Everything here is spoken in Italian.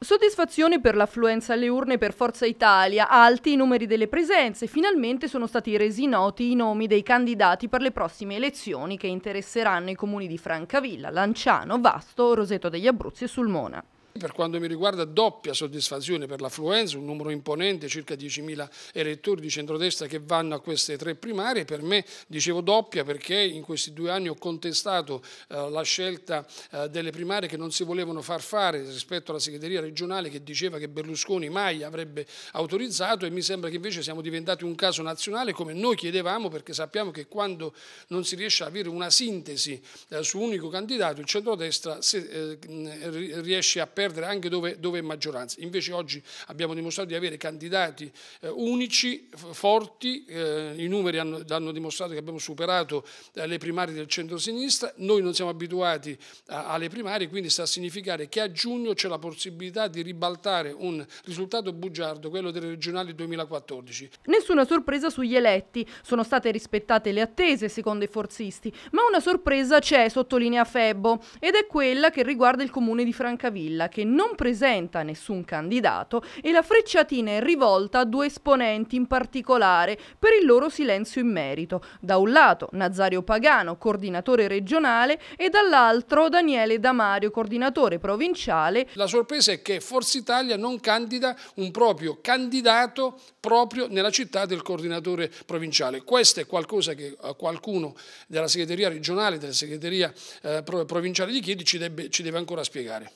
Soddisfazione per l'affluenza alle urne per Forza Italia, alti i numeri delle presenze, finalmente sono stati resi noti i nomi dei candidati per le prossime elezioni che interesseranno i comuni di Francavilla, Lanciano, Vasto, Roseto degli Abruzzi e Sulmona. Per quanto mi riguarda doppia soddisfazione per l'affluenza, un numero imponente, circa 10.000 elettori di centrodestra che vanno a queste tre primarie, per me dicevo doppia perché in questi due anni ho contestato eh, la scelta eh, delle primarie che non si volevano far fare rispetto alla segreteria regionale che diceva che Berlusconi mai avrebbe autorizzato e mi sembra che invece siamo diventati un caso nazionale come noi chiedevamo perché sappiamo che quando non si riesce ad avere una sintesi eh, su un unico candidato il centrodestra se, eh, riesce a perdere perdere anche dove, dove è maggioranza. Invece oggi abbiamo dimostrato di avere candidati eh, unici, forti, eh, i numeri hanno, hanno, dimostrato che abbiamo superato eh, le primarie del centro-sinistra, noi non siamo abituati alle primarie, quindi sta a significare che a giugno c'è la possibilità di ribaltare un risultato bugiardo, quello delle regionali 2014. Nessuna sorpresa sugli eletti, sono state rispettate le attese secondo i forzisti, ma una sorpresa c'è, sottolinea Febbo, ed è quella che riguarda il comune di Francavilla, che non presenta nessun candidato e la frecciatina è rivolta a due esponenti in particolare per il loro silenzio in merito. Da un lato Nazario Pagano, coordinatore regionale, e dall'altro Daniele Damario, coordinatore provinciale. La sorpresa è che Forza Italia non candida un proprio candidato proprio nella città del coordinatore provinciale. Questo è qualcosa che eh, qualcuno della segreteria regionale, della segreteria eh, provinciale di Chiedi ci deve, ci deve ancora spiegare.